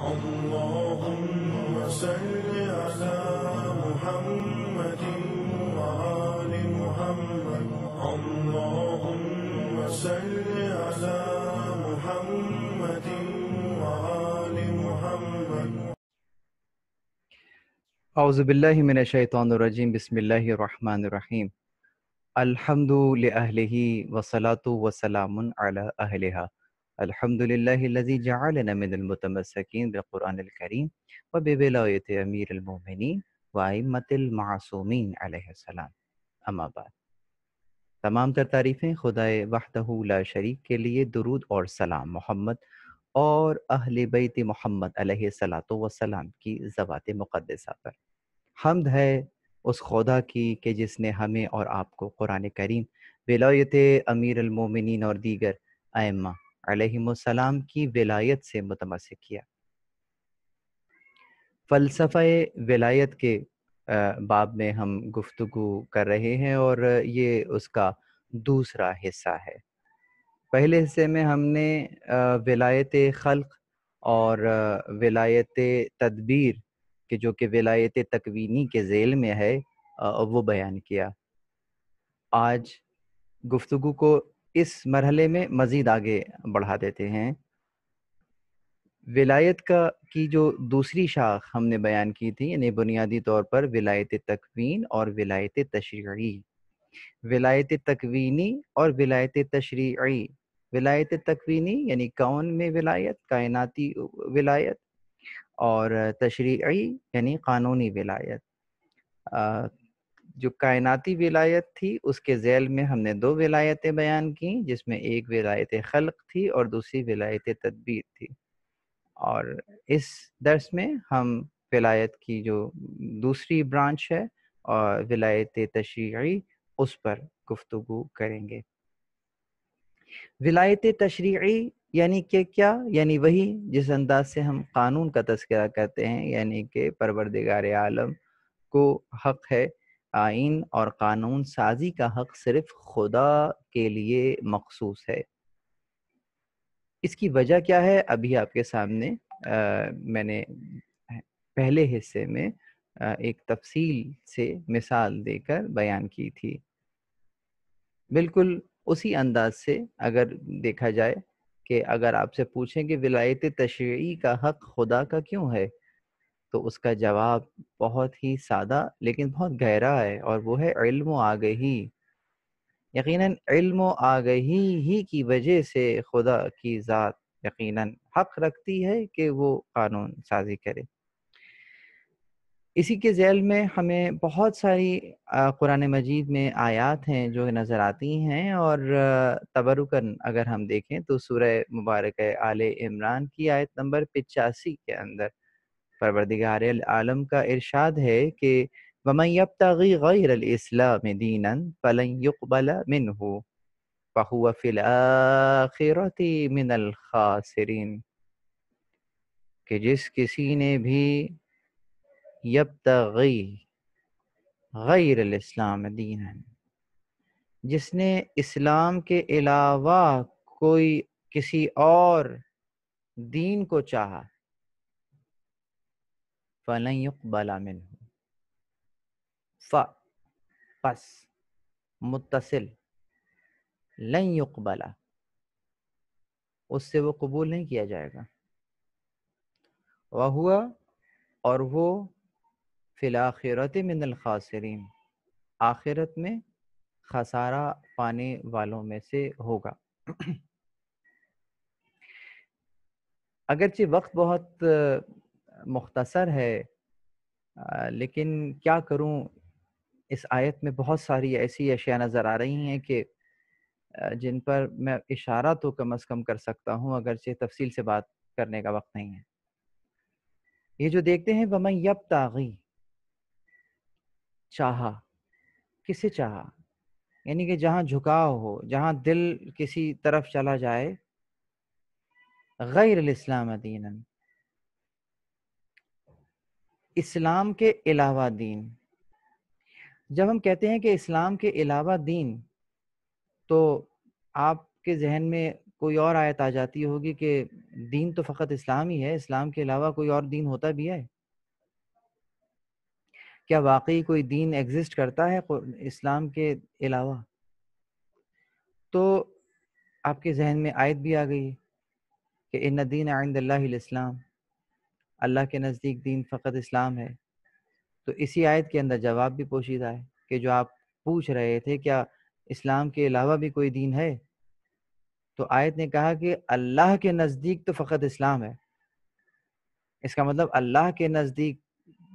اللهم صل على محمد وآل محمد اللهم صل على محمد وآل محمد أعوذ بالله من الشيطان الرجيم بسم الله الرحمن الرحيم الحمد لأهله وصلاة وسلام على أهلها अल्हम्दुलिल्लाहिल्लज़ी जअलना मिनल मुतमस्सिकीन बिल कुरानिल करीम व बिविलायत अमीरुल मोमिनीन व अइम्मतिल मासूमीन अलैहिस्सलाम अम्मा बाद तमाम तर तारीफ़ें खुदाए वहदहू ला शरीक के लिए दरूद और सलाम मोहम्मद और अहल बैत मोहम्मद सलात वसलाम की ज़वात मुक़दसा पर हमद है उस खुदा की कि जिसने हमें और आपको कुरान करीम विलायत अमीर अमीरमिन और दीगर आयमा अलैहिस्सलाम की विलायत से मुतमसिक किया फ़लसफ़ा विलायत के बाब में हम गुफ्तु कर रहे हैं और ये उसका दूसरा हिस्सा है पहले हिस्से में हमने विलायत खल्क और विलायत तदबीर के जो कि विलायत तकवीनी के जेल में है वो बयान किया आज गुफ्तु को इस मरहले में मज़ीद आगे बढ़ा देते हैं विलायत का की जो दूसरी शाख हमने बयान की थी यानी बुनियादी तौर पर विलायत तकवीन और विलायत तशरी विलायत तकवीनी और विलायत तशरी विलायत तकवीनी यानी कौन में विलायत कायनाती विलायत और तशरी यानी कानूनी विलायत जो कायनाती विलायत थी उसके जैल में हमने दो विलायतें बयान की जिसमें एक विलायत खलक थी और दूसरी विलायत तदबीर थी और इस दर्स में हम विलायत की जो दूसरी ब्रांच है और विलायत तशरी उस पर गुफ्तु करेंगे विलायत तशरी यानी कि क्या यानी वही जिस अंदाज से हम कानून का तस्करा करते हैं यानी कि परवरदिगार आलम को हक है आइन और कानून साजी का हक सिर्फ खुदा के लिए मखसूस है इसकी वजह क्या है अभी आपके सामने आ, मैंने पहले हिस्से में आ, एक तफसील से मिसाल देकर बयान की थी बिल्कुल उसी अंदाज से अगर देखा जाए कि अगर आपसे पूछें कि विलायत तशरी का हक खुदा का क्यों है तो उसका जवाब बहुत ही सादा लेकिन बहुत गहरा है और वो है इल्म आगही यकीनन इल्म आगही ही की वजह से खुदा की ज़ात यकीनन हक रखती है कि वो कानून साजी करे इसी के जैल में हमें बहुत सारी कुरान मजीद में आयात हैं जो नज़र आती हैं और तबरुकन अगर हम देखें तो सूरह मुबारक आल इमरान की आयत नंबर पिचासी के अंदर परवरदिगार आलम का इरशाद है कि वमैब दीन मिन हो मिनल खासरीन कि जिस किसी ने भी यब दीन जिसने इस्लाम के अलावा कोई किसी और दीन को चाहा फ़लन युकबला मुतसिल लन उससे वो कबूल नहीं किया जाएगा वह हुआ और वो फिलाखिरत मिनल खासरीन आखिरत में खसारा पाने वालों में से होगा अगरचि वक्त बहुत मुख्तसर है लेकिन क्या करूं इस आयत में बहुत सारी ऐसी अशिया नज़र आ रही हैं कि जिन पर मैं इशारा तो कम अज़ कम कर सकता हूं अगरचे तफसील से बात करने का वक्त नहीं है ये जो देखते हैं वमन यब तागी चाहा किसे चाहा यानी कि जहां झुकाव हो जहां दिल किसी तरफ चला जाए गैर इस्लाम दीनन इस्लाम के अलावा दीन जब हम कहते हैं कि इस्लाम के अलावा दीन तो आपके जहन में कोई और आयत आ जाती होगी कि दीन तो फ़कत इस्लाम ही है इस्लाम के अलावा कोई और दीन होता भी है क्या वाकई कोई दीन एग्जिस्ट करता है इस्लाम के अलावा तो आपके जहन में आयत भी आ गई कि इन दीन आइंद इस्लाम अल्लाह के नज़दीक दीन फ़कत इस्लाम है तो इसी आयत के अंदर जवाब भी पोशीदा है कि जो आप पूछ रहे थे क्या इस्लाम के अलावा भी कोई दीन है तो आयत ने कहा कि अल्लाह के नज़दीक तो फ़कत इस्लाम है इसका मतलब अल्लाह के नज़दीक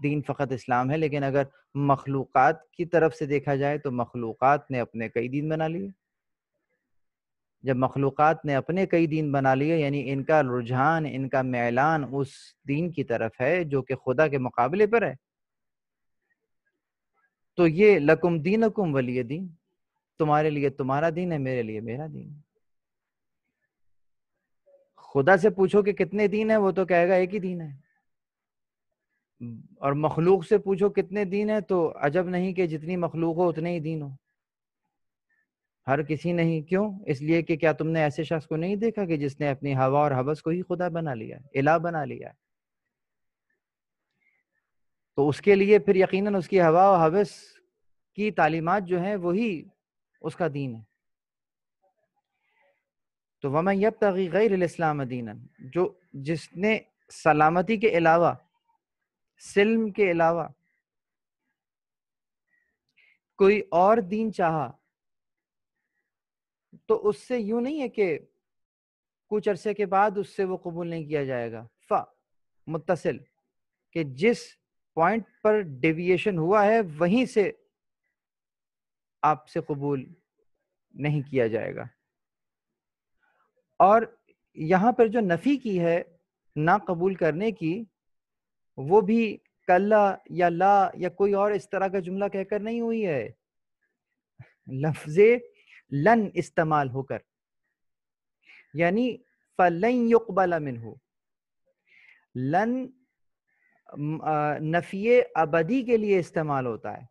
दीन फ़कत इस्लाम है लेकिन अगर मखलूक़ात की तरफ से देखा जाए तो मखलूक़ात ने अपने कई दीन बना लिए जब मखलूक़ ने अपने कई दीन बना लिए यानी इनका रुझान इनका मैलान उस दिन की तरफ है जो कि खुदा के मुकाबले पर है तो ये लकुम दीन अकुम वली दीन तुम्हारे लिए तुम्हारा दीन है मेरे लिए मेरा दीन खुदा से पूछो कि कितने दीन है वो तो कहेगा एक ही दीन है और मखलूक से पूछो कितने दीन है तो अजब नहीं कि जितनी मखलूक हो उतने ही दीन हो हर किसी नहीं क्यों इसलिए कि क्या तुमने ऐसे शख्स को नहीं देखा कि जिसने अपनी हवा और हवस को ही खुदा बना लिया इला बना लिया तो उसके लिए फिर यकीनन उसकी हवा और हवस की तालीमत जो है वही उसका दीन है तो वमा यब तगी इस्लाम दीन जो जिसने सलामती के अलावा सिल्म के अलावा कोई और दीन चाहा तो उससे यूं नहीं है कि कुछ अरसे के बाद उससे वो कबूल नहीं किया जाएगा फ़ा मुतसिल कि जिस पॉइंट पर डेविएशन हुआ है वहीं से आपसे कबूल नहीं किया जाएगा और यहाँ पर जो नफ़ी की है ना कबूल करने की वो भी कल्ला या ला या कोई और इस तरह का जुमला कहकर नहीं हुई है लफ्ज़ लन इस्तेमाल होकर यानी फलन युकबला मिन हो लन नफिये अबदी के लिए इस्तेमाल होता है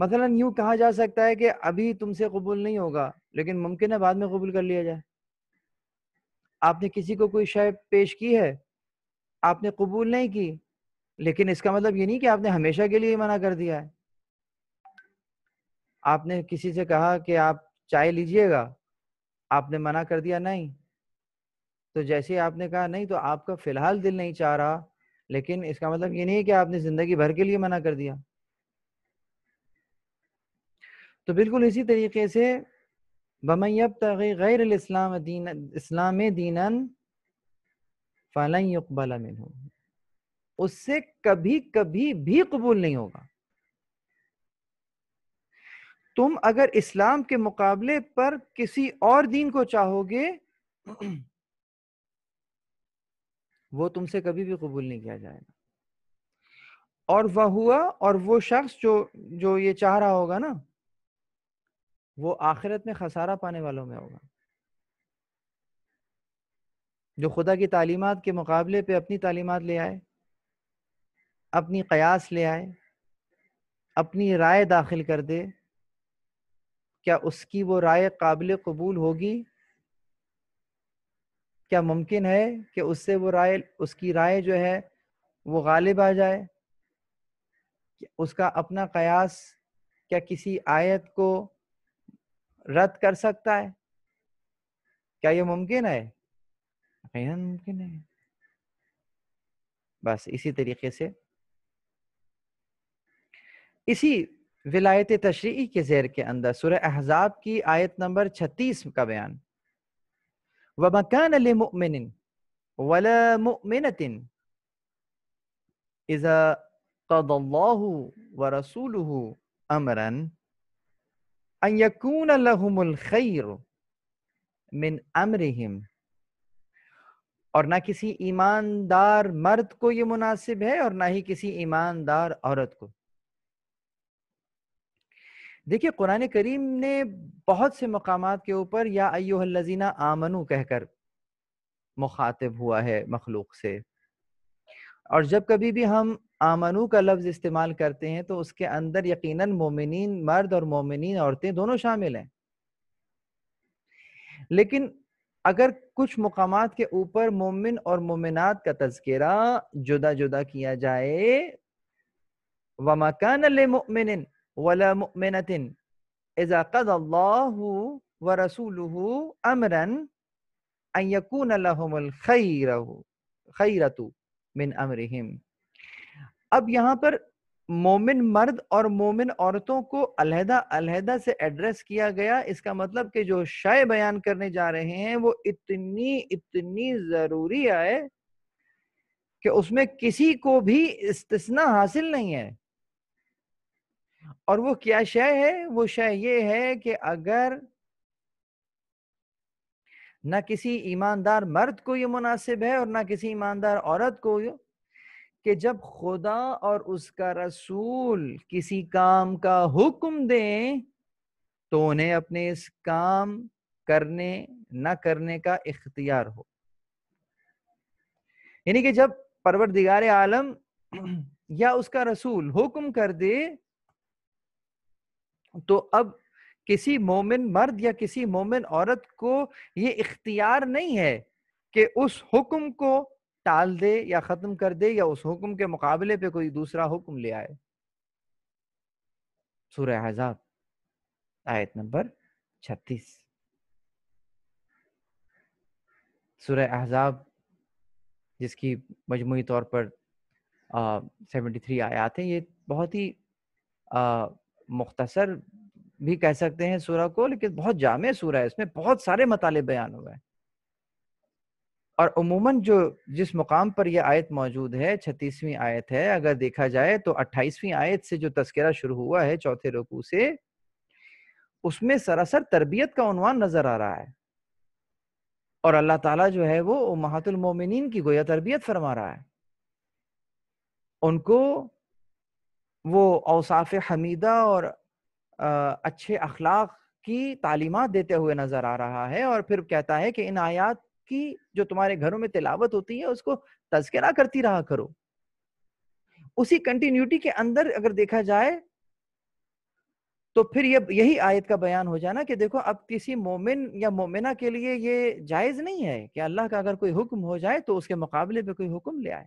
मसलन यूं कहा जा सकता है कि अभी तुमसे कबूल नहीं होगा लेकिन मुमकिन है बाद में कबूल कर लिया जाए आपने किसी को कोई शय पेश की है आपने कबूल नहीं की लेकिन इसका मतलब ये नहीं कि आपने हमेशा के लिए मना कर दिया है आपने किसी से कहा कि आप चाय लीजिएगा आपने मना कर दिया नहीं तो जैसे आपने कहा नहीं तो आपका फिलहाल दिल नहीं चाह रहा लेकिन इसका मतलब ये नहीं है कि आपने जिंदगी भर के लिए मना कर दिया तो बिल्कुल इसी तरीके से बमैब तगी गैर इस्लाम दीन इस्लाम दीनन फ़लन यकबल हो उससे कभी कभी भी कबूल नहीं होगा तुम अगर इस्लाम के मुकाबले पर किसी और दीन को चाहोगे वो तुमसे कभी भी कबूल नहीं किया जाएगा और वह हुआ और वो शख्स जो जो ये चाह रहा होगा ना वो आखिरत में खसारा पाने वालों में होगा जो खुदा की तालीमत के मुकाबले पे अपनी तालीमत ले आए अपनी कयास ले आए अपनी राय दाखिल कर दे क्या उसकी वो राय काबिल कबूल होगी क्या मुमकिन है कि उससे वो राय उसकी राय जो है वो गालिब आ जाए उसका अपना कयास क्या किसी आयत को रद्द कर सकता है क्या ये मुमकिन है मुमकिन है बस इसी तरीके से इसी विलायत तशरी के जेर के अंदर सुर एहजाब की आयत नंबर छत्तीस का बयान व मकान लमिन वलमिन इज़ा कदल्लाहु व अमरन अन खैर मिन और ना किसी ईमानदार मर्द को ये मुनासिब है और ना ही किसी ईमानदार औरत को देखिए कुरान करीम ने बहुत से मकाम के ऊपर या अयोहल्लजीना आमनु कहकर मुखातिब हुआ है मखलूक से और जब कभी भी हम आमनु का लफ्ज़ इस्तेमाल करते हैं तो उसके अंदर यकीनन मोमिन मर्द और मोमिन औरतें दोनों शामिल हैं लेकिन अगर कुछ मकाम के ऊपर मोमिन और मोमिनात का तस्करा जुदा जुदा किया जाए वमाकान मोमिन अब यहाँ पर मोमिन मर्द और मोमिन औरतों को अलहदा अलहदा से एड्रेस किया गया इसका मतलब कि जो शय बयान करने जा रहे हैं वो इतनी इतनी ज़रूरी है कि उसमें किसी को भी इस्तना हासिल नहीं है और वो क्या शय है वो शय ये है कि अगर ना किसी ईमानदार मर्द को ये मुनासिब है और ना किसी ईमानदार औरत को ये कि जब खुदा और उसका रसूल किसी काम का हुक्म दें तो उन्हें अपने इस काम करने ना करने का इख्तियार हो यानी कि जब दिगार आलम या उसका रसूल हुक्म कर दे तो अब किसी मोमिन मर्द या किसी मोमिन औरत को ये इख्तियार नहीं है कि उस हुक्म को टाल दे या ख़त्म कर दे या उस हुक्म के मुकाबले पे कोई दूसरा हुक्म ले आए सूर्य आजाब आयत नंबर छत्तीस सूर्य अहजाब जिसकी मजमू तौर पर सेवेंटी थ्री आयात हैं ये बहुत ही मुख्तसर भी कह सकते हैं सूरह को लेकिन बहुत जामे सूरह है इसमें बहुत सारे मताले बयान हुए हैं और उमूमन जो जिस मुकाम पर यह आयत मौजूद है छत्तीसवीं आयत है अगर देखा जाए तो अट्ठाईसवीं आयत से जो तस्करा शुरू हुआ है चौथे रुकू से उसमें सरासर तरबियत का उनवान नजर आ रहा है और अल्लाह ताला जो है वो महातुल मोमिनीन की गोया तरबियत फरमा रहा है उनको वो औसाफ हमीदा और अच्छे अखलाक की तालीमत देते हुए नज़र आ रहा है और फिर कहता है कि इन आयात की जो तुम्हारे घरों में तिलावत होती है उसको तस्करा करती रहा करो उसी कंटिन्यूटी के अंदर अगर देखा जाए तो फिर ये यही आयत का बयान हो जाना कि देखो अब किसी मोमिन या मोमिना के लिए ये जायज़ नहीं है कि अल्लाह का अगर कोई हुक्म हो जाए तो उसके मुकाबले पे कोई हुक्म ले आए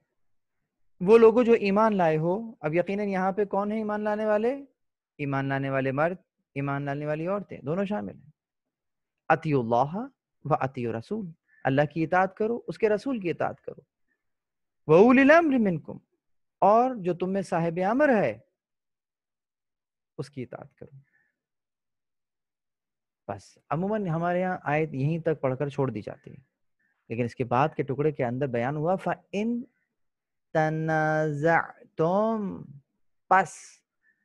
वो लोगों जो ईमान लाए हो अब यकीनन यहाँ पे कौन है ईमान लाने वाले ईमान लाने वाले मर्द ईमान लाने वाली औरतें दोनों शामिल हैं अति व अति रसूल अल्लाह की इतात करो उसके रसूल की इतात करो वमिनकुम और जो तुम में साहेब अमर है उसकी इतात करो बस अमूमन हमारे यहाँ आयत यहीं तक पढ़कर छोड़ दी जाती है लेकिन इसके बाद के टुकड़े के अंदर बयान हुआ फ़ा इन तनाजातुम पस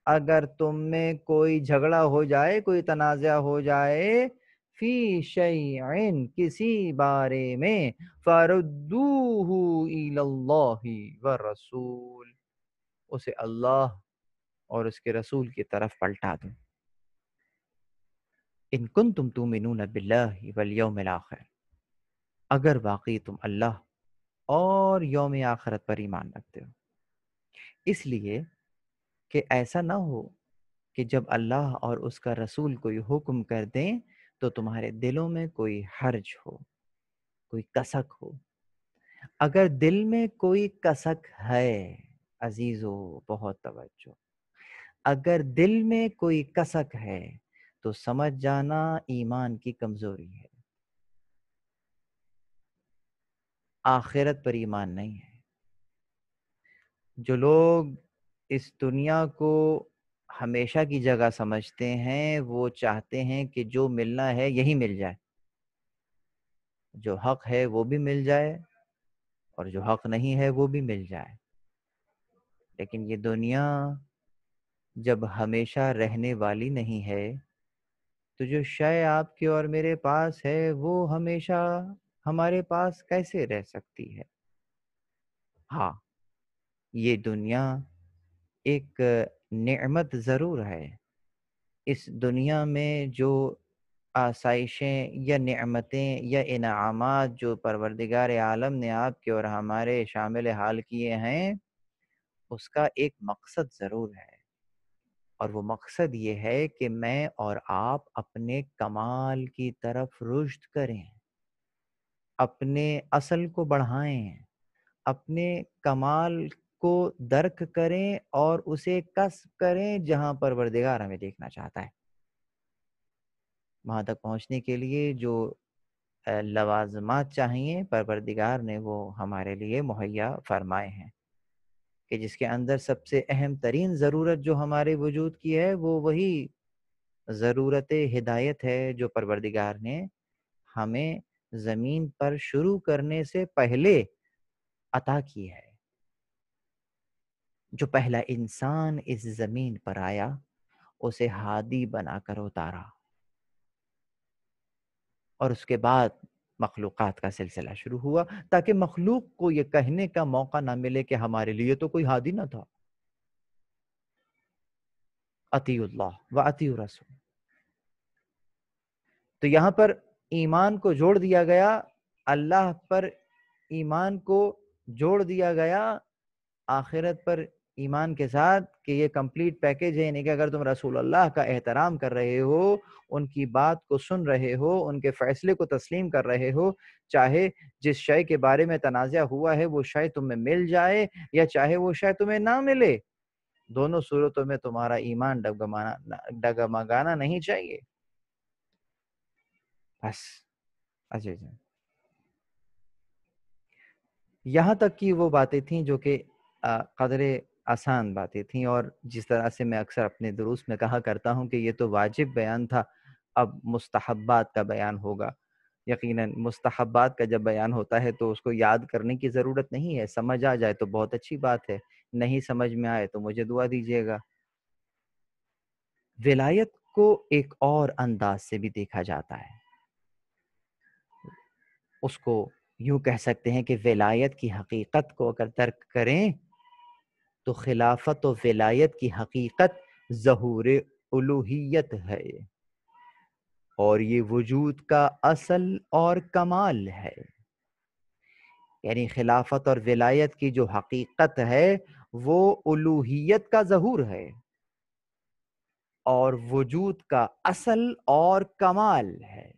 अगर तुम में कोई झगड़ा हो जाए कोई तनाज़ा हो जाए फी शयन किसी बारे में फरुद्दूहु इलल्लाहि व रसूल उसे अल्लाह और उसके रसूल की तरफ पलटा दो इन कुन तुम तुम बिल्लाह वल आखिर अगर वाकई तुम अल्लाह और योम आखरत पर ईमान रखते हो इसलिए कि ऐसा ना हो कि जब अल्लाह और उसका रसूल कोई हुक्म कर दें तो तुम्हारे दिलों में कोई हर्ज हो कोई कसक हो अगर दिल में कोई कसक है अजीज़ो बहुत तवज्जो अगर दिल में कोई कसक है तो समझ जाना ईमान की कमज़ोरी है आखिरत पर ईमान नहीं है जो लोग इस दुनिया को हमेशा की जगह समझते हैं वो चाहते हैं कि जो मिलना है यही मिल जाए जो हक है वो भी मिल जाए और जो हक नहीं है वो भी मिल जाए लेकिन ये दुनिया जब हमेशा रहने वाली नहीं है तो जो शय आपके और मेरे पास है वो हमेशा हमारे पास कैसे रह सकती है हाँ ये दुनिया एक नेमत ज़रूर है इस दुनिया में जो आसाइशें या नेमतें या इनाम जो परवरदिगार आलम ने आपके और हमारे शामिल हाल किए हैं उसका एक मकसद ज़रूर है और वो मकसद ये है कि मैं और आप अपने कमाल की तरफ रुश्त करें अपने असल को बढ़ाएं अपने कमाल को दर्क करें और उसे कस करें जहां पर वर्दिगार हमें देखना चाहता है वहां तक पहुंचने के लिए जो लवाजमात चाहिए परवरदिगार ने वो हमारे लिए मुहैया फरमाए हैं कि जिसके अंदर सबसे अहम तरीन ज़रूरत जो हमारे वजूद की है वो वही ज़रूरत हिदायत है जो परवरदिगार ने हमें जमीन पर शुरू करने से पहले अता की है जो पहला इंसान इस जमीन पर आया उसे हादी बनाकर उतारा और उसके बाद मखलूकत का सिलसिला शुरू हुआ ताकि मखलूक को यह कहने का मौका ना मिले कि हमारे लिए तो कोई हादी ना था अति व अति रसूल तो यहां पर ईमान को जोड़ दिया गया अल्लाह पर ईमान को जोड़ दिया गया आखिरत पर ईमान के साथ कि ये कंप्लीट पैकेज है यानी कि अगर तुम रसूल अल्लाह का एहतराम कर रहे हो उनकी बात को सुन रहे हो उनके फ़ैसले को तस्लीम कर रहे हो चाहे जिस शय के बारे में तनाज़ा हुआ है वो शय तुम्हें मिल जाए या चाहे वो शय तुम्हें ना मिले दोनों सूरतों में तुम्हारा ईमान डगमाना डगमगाना नहीं चाहिए बस अजय जी यहाँ तक कि वो बातें थी जो कि कदर आसान बातें थी और जिस तरह से मैं अक्सर अपने दुरुस्त में कहा करता हूँ कि ये तो वाजिब बयान था अब मुस्तहबात का बयान होगा यकीनन मुस्तहबात का जब बयान होता है तो उसको याद करने की ज़रूरत नहीं है समझ आ जाए तो बहुत अच्छी बात है नहीं समझ में आए तो मुझे दुआ दीजिएगा विलायत को एक और अंदाज से भी देखा जाता है उसको यूं कह सकते हैं कि विलायत की हकीकत को अगर तर्क करें तो खिलाफत और विलायत की हकीकत जहूर उलूहियत है और ये वजूद का असल और कमाल है यानी खिलाफत और विलायत की जो हकीकत है वो उलूहियत का जहूर है और वजूद का असल और कमाल है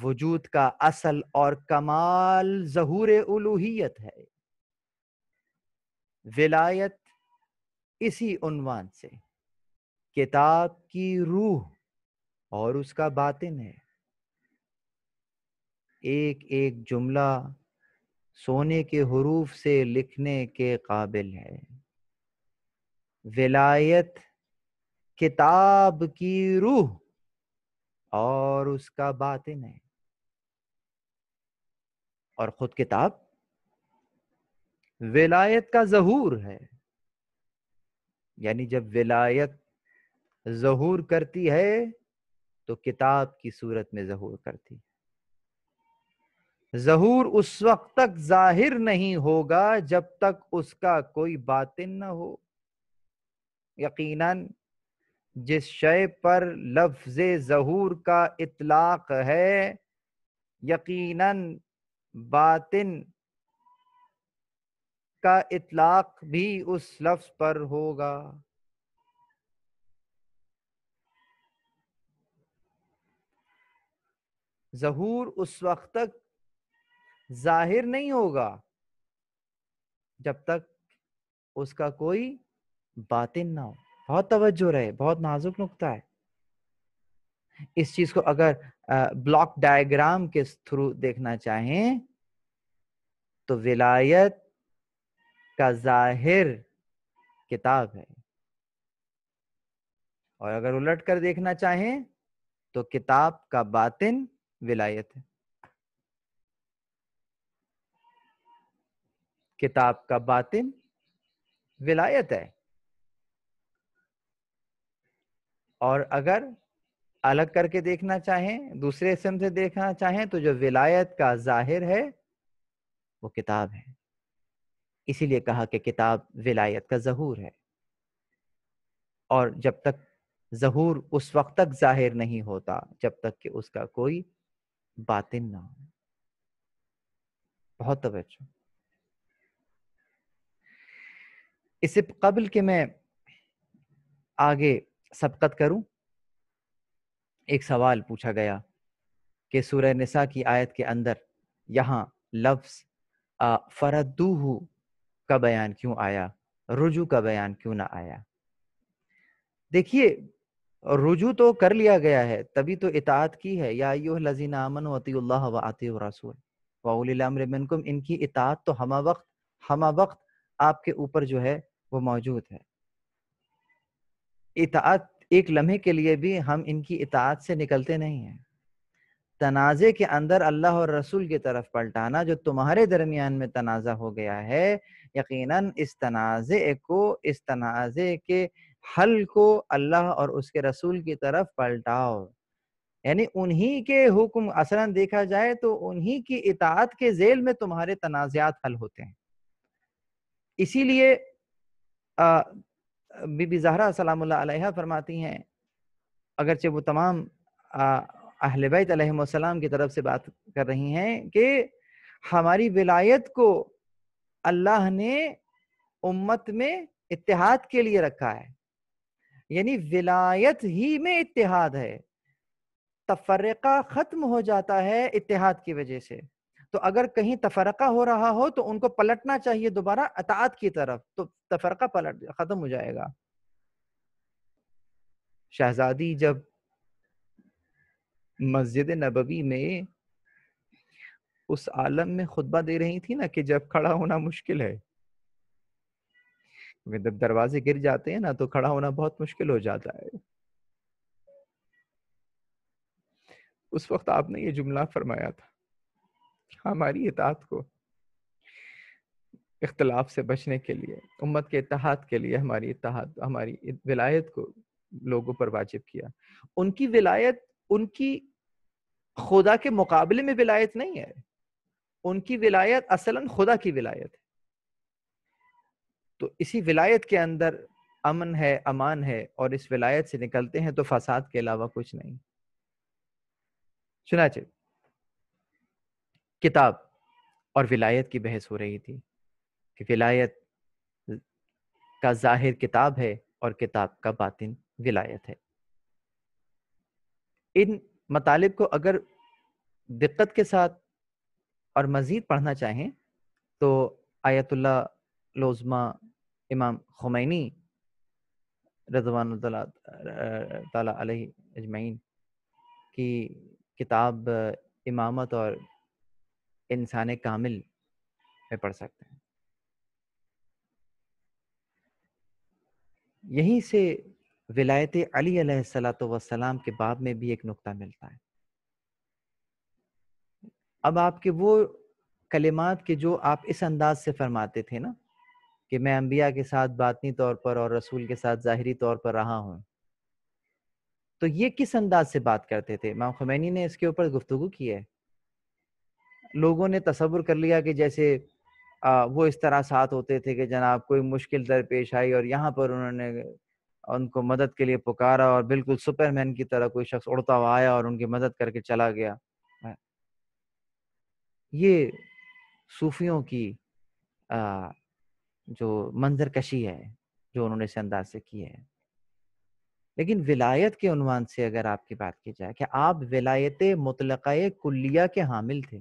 वजूद का असल और कमाल जहूर उलूहियत है विलायत इसी उन्वान से किताब की रूह और उसका बातिन है एक एक जुमला सोने के हरूफ से लिखने के काबिल है विलायत किताब की रूह और उसका बातिन है और खुद किताब विलायत का जहूर है यानी जब विलायत जहूर करती है तो किताब की सूरत में जहूर करती है जहूर उस वक्त तक जाहिर नहीं होगा जब तक उसका कोई बातिन न हो यकीनन जिस शय पर लफ्ज जहूर का इतलाक है यकीनन बातिन का इतलाक भी उस लफ्ज पर होगा जहूर उस वक्त तक जाहिर नहीं होगा जब तक उसका कोई बातिन ना हो बहुत तवज्जो रहे बहुत नाजुक नुकता है इस चीज को अगर ब्लॉक डायग्राम के थ्रू देखना चाहें तो विलायत का जाहिर किताब है और अगर उलट कर देखना चाहें तो किताब का बातिन विलायत है किताब का बातिन विलायत है और अगर अलग करके देखना चाहें दूसरे इसम से देखना चाहें तो जो विलायत का जाहिर है वो किताब है इसीलिए कहा कि किताब विलायत का जहूर है और जब तक जहूर उस वक्त तक जाहिर नहीं होता जब तक कि उसका कोई बातिन ना हो बहुत तो इससे कबल के मैं आगे सबकत करूं एक सवाल पूछा गया कि सूर्य निसा की आयत के अंदर यहाँ लफ्स फ़रदूहू का बयान क्यों आया रुजू का बयान क्यों ना आया देखिए रुजू तो कर लिया गया है तभी तो इतात की है या लजीन अमन वतील्ला व रसूल वाउलमरकुम इनकी इतात तो हम वक्त हम वक्त आपके ऊपर जो है वो मौजूद है इतात एक लम्हे के लिए भी हम इनकी इतात से निकलते नहीं हैं तनाज़े के अंदर अल्लाह और रसूल की तरफ पलटाना जो तुम्हारे दरमियान में तनाज़ा हो गया है यकीनन इस तनाज़े को इस तनाज़े के हल को अल्लाह और उसके रसूल की तरफ पलटाओ यानी उन्हीं के हुक्म असलन देखा जाए तो उन्हीं की इतात के जेल में तुम्हारे तनाज़ात हल होते हैं इसीलिए बीबी जहरा सलाम अलैहा फरमाती हैं अगरचे वो तमाम अहलबैत बैत की तरफ से बात कर रही हैं कि हमारी विलायत को अल्लाह ने उम्मत में इतिहाद के लिए रखा है यानी विलायत ही में इतिहाद है तफरक़ा ख़त्म हो जाता है इतिहाद की वजह से तो अगर कहीं तफरका हो रहा हो तो उनको पलटना चाहिए दोबारा अतात की तरफ तो तफरका पलट ख़त्म हो जाएगा शहजादी जब मस्जिद नबवी में उस आलम में खुतबा दे रही थी ना कि जब खड़ा होना मुश्किल है जब दरवाजे गिर जाते हैं ना तो खड़ा होना बहुत मुश्किल हो जाता है उस वक्त आपने ये जुमला फरमाया था हमारी इतात को इख्तलाफ से बचने के लिए उम्मत के इतिहाद के लिए हमारी इतिहाद हमारी विलायत को लोगों पर वाजिब किया उनकी विलायत उनकी खुदा के मुकाबले में विलायत नहीं है उनकी विलायत असलन खुदा की विलायत है तो इसी विलायत के अंदर अमन है अमान है और इस विलायत से निकलते हैं तो फसाद के अलावा कुछ नहीं चुनाचित किताब और विलायत की बहस हो रही थी कि विलायत का जाहिर किताब है और किताब का बातिन विलायत है इन मतालब को अगर दिक्कत के साथ और मज़ीद पढ़ना चाहें तो आयतुल्ला लोजमा इमाम खुमैनी रजवान तला अजमैन की किताब इमामत और इंसान कामिल में पढ़ सकते हैं यहीं से विलायत अली वसलाम के बाब में भी एक नुक्ता मिलता है अब आपके वो कलिमात के जो आप इस अंदाज से फरमाते थे ना कि मैं अंबिया के साथ बातनी तौर पर और रसूल के साथ ज़ाहरी तौर पर रहा हूँ तो ये किस अंदाज से बात करते थे माम खुमैनी ने इसके ऊपर गुफ्तु की है लोगों ने तस्वुर कर लिया कि जैसे आ, वो इस तरह साथ होते थे कि जनाब कोई मुश्किल दरपेश आई और यहाँ पर उन्होंने उनको मदद के लिए पुकारा और बिल्कुल सुपरमैन की तरह कोई शख्स उड़ता हुआ आया और उनकी मदद करके चला गया हाँ। ये सूफियों की आ, जो मंजर कशी है जो उन्होंने इस अंदाज से की है लेकिन विलायत के उनवान से अगर आपकी बात की जाए कि आप विलायत मुतलक़ कुलिया के हामिल थे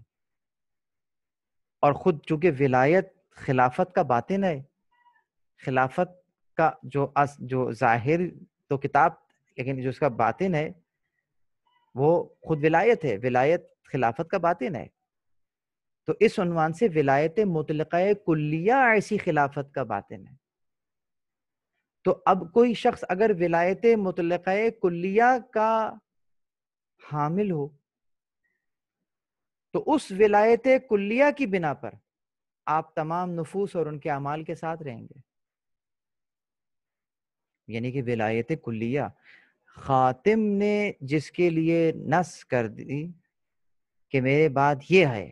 और ख़ुद चूंकि विलायत खिलाफत का बातिन है खिलाफत का जो अस जो ज़ाहिर तो किताब लेकिन जो उसका बातिन है वो खुद विलायत है विलायत खिलाफत का बातिन है तो इस उनवान से विलायत मुतल कुल्लिया ऐसी खिलाफत का बातिन है तो अब कोई शख्स अगर विलायत मुतल कुल्लिया का हामिल हो तो उस विलायत कुल्लिया की बिना पर आप तमाम नफूस और उनके अमाल के साथ रहेंगे यानी कि विलायत कुल्लिया खातिम ने जिसके लिए नस कर दी कि मेरे बाद ये है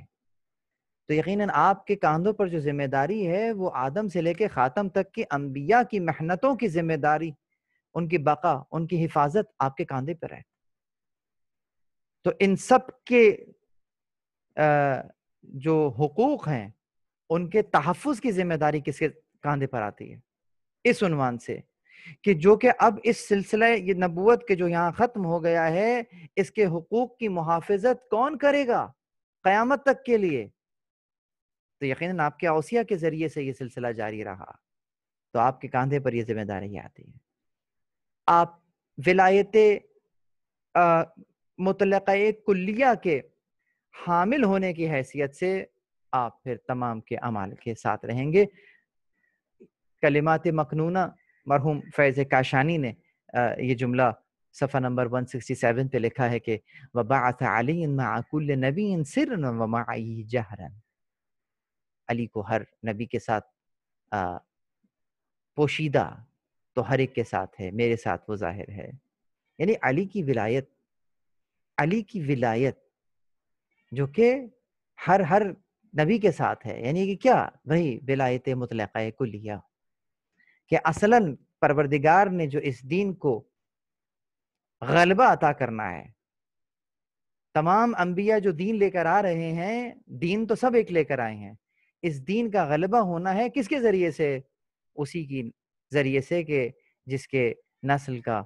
तो यकीनन आपके कांधों पर जो जिम्मेदारी है वो आदम से लेके ख़ातम तक की अम्बिया की मेहनतों की जिम्मेदारी उनकी बका उनकी हिफाजत आपके कांधे पर है तो इन सब के जो हकूक़ हैं उनके तहफ़ की जिम्मेदारी किसके कंधे पर आती है इस उनवान से कि जो कि अब इस सिलसिले ये नबूत के जो यहाँ ख़त्म हो गया है इसके हकूक़ की मुहाफजत कौन करेगा क्यामत तक के लिए तो यकीन आपके अवसिया के ज़रिए से ये सिलसिला जारी रहा तो आपके कंधे पर यह जिम्मेदारी आती है आप विलायत मुतल कुल्लिया के हामिल होने की हैसियत से आप फिर तमाम के अमाल के साथ रहेंगे कलिमात मकनूना मरहूम फैज़ काशानी ने ये जुमला सफ़ा नंबर 167 पे लिखा है कि वबात अली माकुल नबी सिर वमाई जहरन अली को हर नबी के साथ पोशीदा तो हर एक के साथ है मेरे साथ वो जाहिर है यानी अली की विलायत अली की विलायत जो कि हर हर नबी के साथ है यानी कि क्या वही बिलायत मुतल को लिया कि असलन परवरदिगार ने जो इस दीन को गलबा अता करना है तमाम अंबिया जो दीन लेकर आ रहे हैं दीन तो सब एक लेकर आए हैं इस दीन का गलबा होना है किसके ज़रिए से उसी की ज़रिए से के जिसके नस्ल का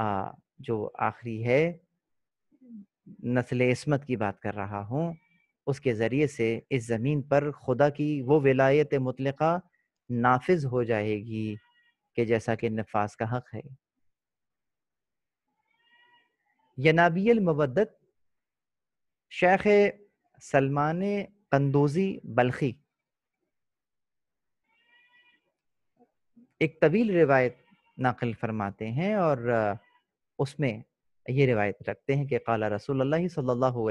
आ, जो आखिरी है नस्ल इसमत की बात कर रहा हूँ उसके ज़रिए से इस ज़मीन पर खुदा की वो विलायत मुतलक़ा नाफिज हो जाएगी कि जैसा कि नफाज का हक़ है यनाबियल मवदत शेख सलमान कंदोजी बल्खी एक तवील रिवायत नकल फरमाते हैं और उसमें ये रिवायत रखते हैं कि काला रसूल सल्लल्लाहु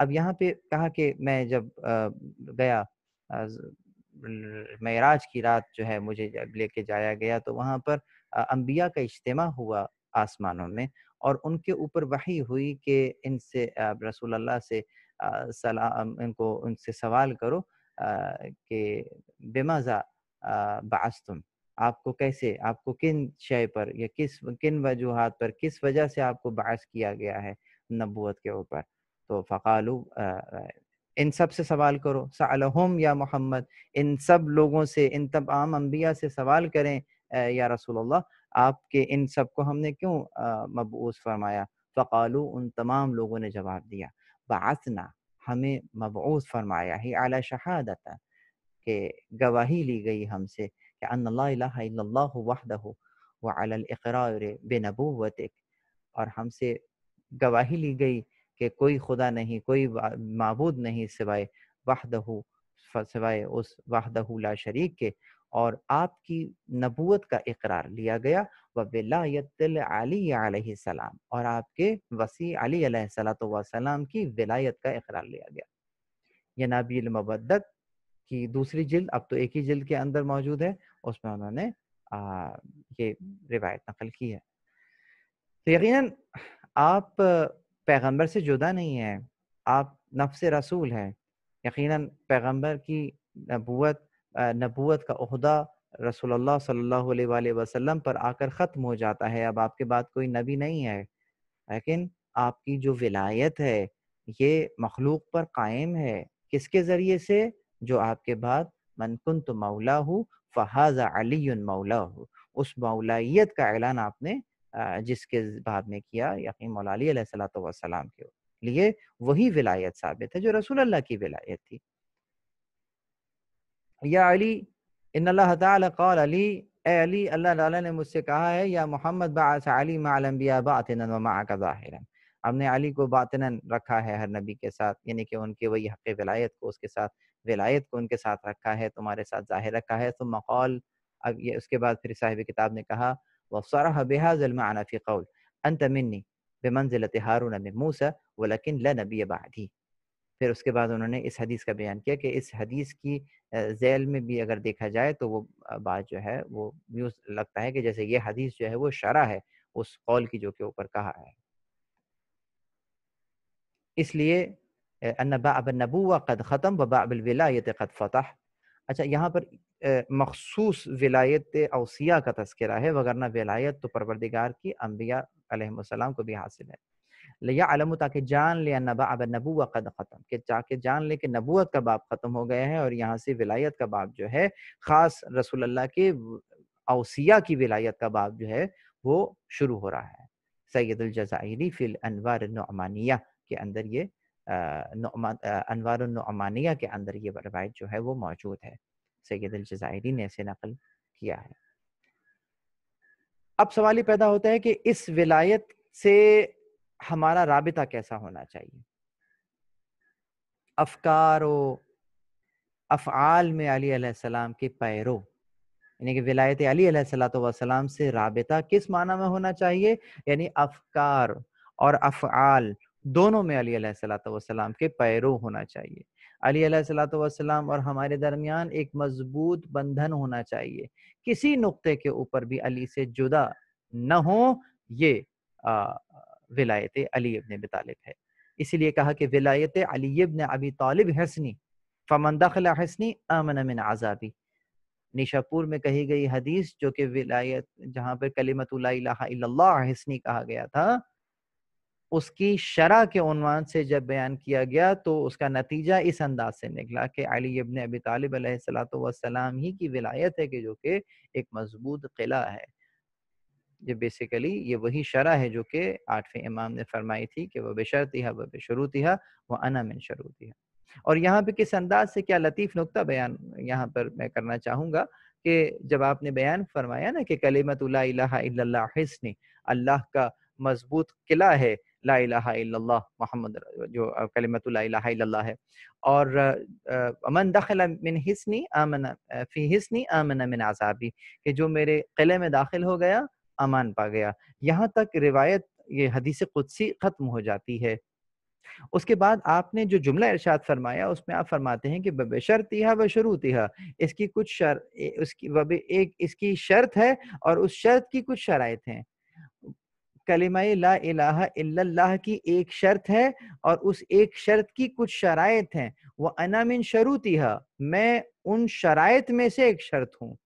अब यहाँ पे कहा कि मैं जब गया मराज की रात जो है मुझे लेके जाया गया तो वहाँ पर अम्बिया का इज्तम हुआ आसमानों में और उनके ऊपर वही हुई कि इनसे रसूल से सलाम इनको उनसे सवाल करो कि बेमाजा बास्तुम आपको कैसे आपको किन शय पर या किस किन वजूहत पर किस वजह से आपको बास किया गया है नबूत के ऊपर तो फ़कालू इन सब से सवाल करो सलहम या मोहम्मद इन सब लोगों से इन तमाम अम्बिया से सवाल करें या रसूल आपके इन सब को हमने क्यों मबूस फरमाया फ़कालू उन तमाम लोगों ने जवाब दिया बासना हमें मबूस फरमाया ही आला शहादत के गवाही ली गई हमसे कि अल्लाह वहदह और हमसे गवाही ली गई कि कोई खुदा नहीं कोई मबूद नहीं सिवाय वहदहू सिवाय उस वाहदहू ला शरीक के और आपकी नबूत का इकरार लिया गया व सलाम और आपके वसी अली सलाम की विलायत का इकरार लिया गया यह नबील मबदत की दूसरी जिल्द अब तो एक ही जिल्द के अंदर मौजूद है उसमें उन्होंने ये रिवायत नकल की है तो यकीन आप पैगंबर से जुदा नहीं है आप नफ्स रसूल हैं यकीनन पैगंबर की नबूत नबूत का अहदा रसोल्ला सल्लल्लाहु पर आकर ख़त्म हो जाता है अब आपके बाद कोई नबी नहीं है लेकिन आपकी जो विलायत है ये मखलूक पर कायम है किसके ज़रिए से जो आपके बाद मनकुन तो मौला हो फ़हाज़ा अली मौला हो उस मौलाइत का ऐलान आपने जिसके बाद में किया यकीन मौला सलाम के लिए वही विलायत साबित है जो रसूल अल्लाह की विलायत थी या अली इन अल्लाह ताल अली ए अली अल्लाह ने मुझसे कहा है या मोहम्मद बास मालम्बिया बातिन वाहिर हमने अली को बातन रखा है हर नबी के साथ यानी कि उनके वही हक़ विलायत को उसके साथ विलायत को उनके साथ रखा है तुम्हारे साथ जाहिर रखा है तो मकौल अब ये उसके बाद फिर साहिब किताब ने कहा वह सरा बेहाजलमानफ़ी कौल अंतमिन बेमंजिलत हारून मूसा वलकिन ल नबी बाधी फिर उसके बाद उन्होंने इस हदीस का बयान किया कि इस हदीस की जैल में भी अगर देखा जाए तो वो बात जो है वो यूँ लगता है कि जैसे ये हदीस जो है वो शरा है उस कौल की जो के ऊपर कहा है इसलिए कद ख़त्म कद फ़तह अच्छा यहाँ पर मखसूस विलायत अवसिया का तस्करा है वगरना विलायत तो परवरदिगार की अम्बिया को भी हासिल है लियालम ताकि जान लिया नबा अब नबू कद ख़त्म के ताकि जान ले कि नबूत का बाप ख़त्म हो गया है और यहाँ से विलायत का बाप जो है ख़ास रसूलुल्लाह के अवसिया की विलायत का बाप जो है वो शुरू हो रहा है सैदुलजज़ायरी फ़िल अनवर नमानिया के अंदर ये अनवर नमानिया के अंदर ये रवायत जो है वो मौजूद है सैदुलजज़ायरी ने ऐसे नकल किया है अब सवाल ये पैदा होता है कि इस विलायत से हमारा राबिता कैसा होना चाहिए अफकार व में अली सलाम के पैरो यानी कि विलायत अली सलाम से राबिता किस माना में होना चाहिए यानी अफकार और अफआल दोनों में अली सलाम के पैरो होना चाहिए अली सलाम और हमारे दरमियान एक मजबूत बंधन होना चाहिए किसी नुक्ते के ऊपर भी अली से जुदा न हो ये आ, विलायत अली इबन बितालिब है इसीलिए कहा कि विलायत अली इबन अबी तालिब हसनी फमन दखला हसनी अमन अमिन आज़ाबी निशापुर में कही गई हदीस जो कि विलायत जहां पर कलीमतनी हसनी कहा गया था उसकी शरा के उनवान से जब बयान किया गया तो उसका नतीजा इस अंदाज से निकला कि अली इबन अबी तालिब सलाम ही की विलायत है कि जो कि एक मजबूत किला है ये बेसिकली ये वही शरा है जो कि आठवें इमाम ने फरमाई थी कि वह है वह है वह अना मिन है और यहाँ पे किस अंदाज से क्या लतीफ़ नुकता बयान यहाँ पर मैं करना चाहूँगा कि जब आपने बयान फरमाया ना कि कलीमत हिस्नी अल्लाह का मजबूत किला है मोहम्मद जो है और अमन दखल मिन हिस्नी फ़ी हिस्नी मिन आज़ाबी कि जो मेरे किले में दाखिल हो गया अमान पा गया यहाँ तक रिवायत ये हदीस कुदसी ख़त्म हो जाती है उसके बाद आपने जो जुमला इरशाद फरमाया उसमें आप फरमाते हैं कि बशरतिहा व तिहा इसकी कुछ शर उसकी एक इसकी शर्त है और उस शर्त की कुछ शराइत हैं कलिमा ला इलाहा इल्लल्लाह की एक शर्त है और उस एक शर्त की कुछ शराइत हैं वह अनामिन तिहा मैं उन शराइत में से एक शर्त हूँ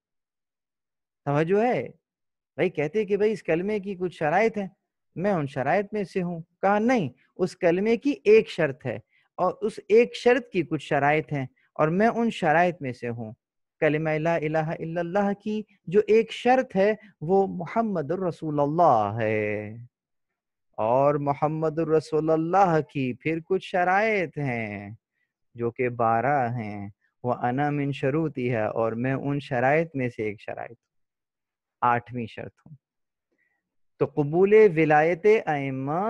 समझो है भाई कहते कि भाई इस कलमे की कुछ शराय है मैं उन शराइत में से हूँ कहा नहीं उस कलमे की एक शर्त है और उस एक शर्त की कुछ शराय है और मैं उन शराइत में से हूँ कलमा की जो एक शर्त है वो मोहम्मद रसूलुल्लाह है और मोहम्मद रसूलुल्लाह की फिर कुछ शराय हैं जो कि बारह हैं वह अनामिन शरूती है और मैं उन शराइत में से एक शराय आठवीं शर्त हो तो कबूल विलायत आइम्मा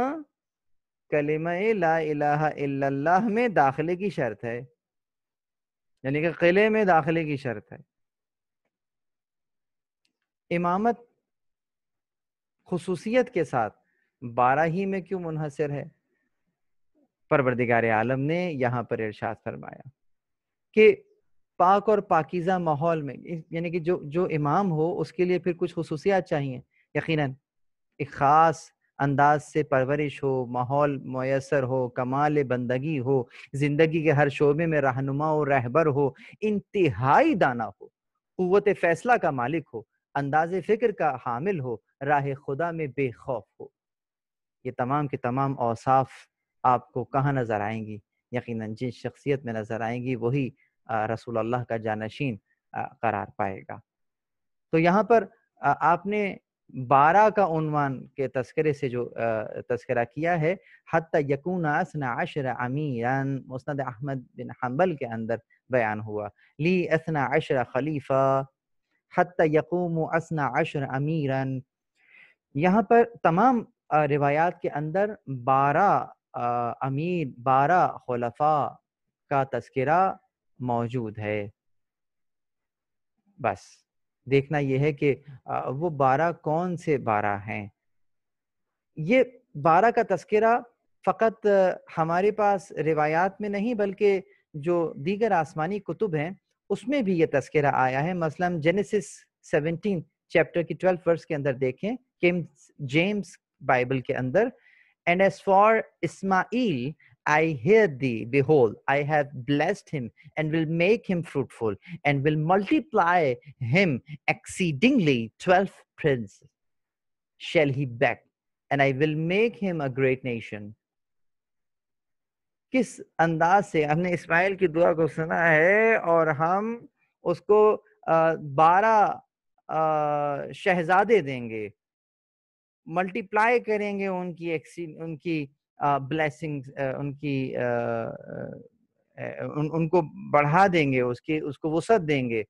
ला में दाखिले की शर्त है यानी कि किले में दाखिले की शर्त है इमामत खसूसियत के साथ बारह ही में क्यों मुनहसर है परवरदिगार आलम ने यहाँ पर इर्शाद फरमाया कि पाक और पाकिजा माहौल में यानी कि जो जो इमाम हो उसके लिए फिर कुछ खसूसियात चाहिए यकीनन एक ख़ास अंदाज से परवरिश हो माहौल मैसर हो कमाल बंदगी हो ज़िंदगी के हर शोबे में रहनुमा और रहबर हो इंतहाई दाना हो कुत फ़ैसला का मालिक हो अंदाज फ़िक्र का हामिल हो राह खुदा में बेखौफ हो ये तमाम के तमाम औसाफ आपको कहाँ नज़र आएंगी यकीनन जिस शख्सियत में नज़र आएंगी वही रसूल अल्लाह का जानशीन करार पाएगा तो यहाँ पर आपने बारह का उन्वान के तस्करे से जो तस्करा किया है हती यकून असन अशर अमीरन मुस्द अहमद बिन हम्बल के अंदर बयान हुआ ली असना अशर खलीफा हती यकूम असना अशर अमीरन यहाँ पर तमाम रिवायात के अंदर बारह अमीर बारह खलफा का तस्करा मौजूद है बस देखना यह है कि वो बारह कौन से बारह हैं ये बारह का तस्करा फ़कत हमारे पास रिवायात में नहीं बल्कि जो दीगर आसमानी कुतुब हैं उसमें भी ये तस्करा आया है मसलन जेनेसिस 17 चैप्टर की 12 वर्स के अंदर देखें किम्स जेम्स बाइबल के अंदर and as for Ishmael I hear thee, behold, I have blessed him and will make him fruitful and will multiply him exceedingly. 12 princes shall he beg, and I will make him a great nation. किस अंदाज से हमने इस्माइल की दुआ को सुना है और हम उसको बारह शहजादे देंगे मल्टीप्लाई करेंगे उनकी उनकी ब्लेसिंग्स उनकी उन, उनको बढ़ा देंगे उसकी उसको वसत देंगे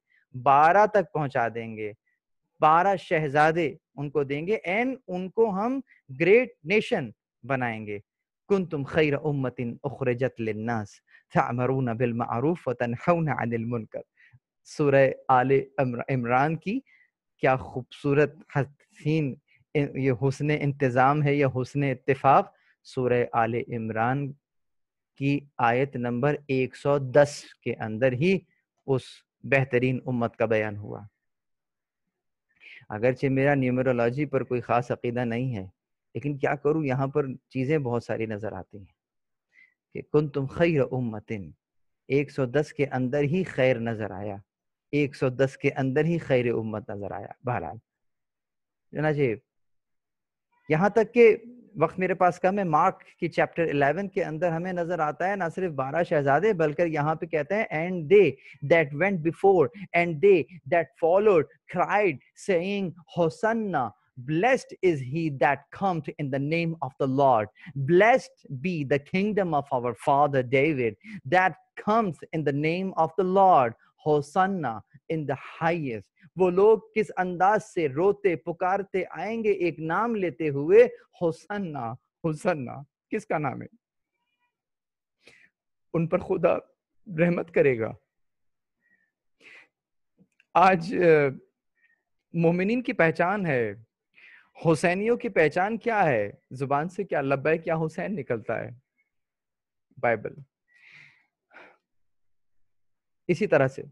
बारह तक पहुंचा देंगे बारह शहजादे उनको देंगे एंड उनको हम ग्रेट नेशन बनाएंगे कुन तुम खैर उम्मतिन उखरजत लिन्नास तमरून बिलमरूफ व तनहौन अनिल मुनकर सूरह आल इमरान की क्या खूबसूरत हसीन ये हुसन इंतज़ाम है या हुसन इतफ़ाक़ सूर्य आल इमरान की आयत नंबर 110 के अंदर ही उस बेहतरीन उम्मत का बयान हुआ अगरचे मेरा न्यूमरोलॉजी पर कोई ख़ास अकीदा नहीं है लेकिन क्या करूं यहाँ पर चीज़ें बहुत सारी नज़र आती हैं कि कुन तुम खैर उम्मतिन 110 के अंदर ही खैर नज़र आया 110 के अंदर ही खैर उम्मत नज़र आया बहरहाल जनाजे यहाँ तक के वक्त मेरे पास कम है मार्क की चैप्टर 11 के अंदर हमें नजर आता है ना सिर्फ बारह शहजादे बल्कि यहाँ पे कहते हैं and they that went before and they that followed cried saying hosanna blessed is he that comes in the name of the lord blessed be the kingdom of our father david that comes in the name of the lord hosanna in the highest वो लोग किस अंदाज से रोते पुकारते आएंगे एक नाम लेते हुए हुसन्ना हुसन्ना किसका नाम है उन पर खुदा रहमत करेगा आज मोमिन की पहचान है हुसैनियों की पहचान क्या है जुबान से क्या लब्बे क्या हुसैन निकलता है बाइबल इसी तरह से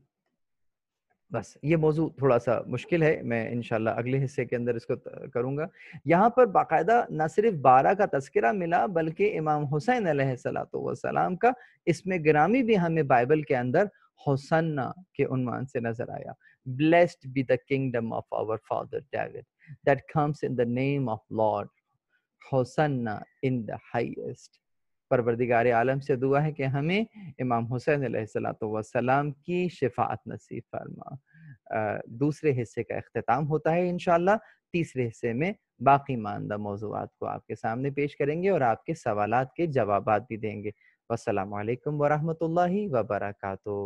बस ये मौजू थोड़ा सा मुश्किल है मैं इनशाला अगले हिस्से के अंदर इसको करूंगा यहाँ पर बाकायदा न सिर्फ बारह का तस्करा मिला बल्कि इमाम हुसैन सलाम का इसमें ग्रामी भी हमें बाइबल के अंदर हुसन्ना के उन्वान से नजर आया blessed be the kingdom of our father David that comes in the name of lord hosanna in the highest परवरदिगार आलम से दुआ है कि हमें इमाम हुसैन सलाम की शिफात नसीब फरमा दूसरे हिस्से का अख्ताम होता है इन तीसरे हिस्से में बाकी मानदा मौजूद को आपके सामने पेश करेंगे और आपके सवाल के जवाब भी देंगे वालकम वरहमल वबरकू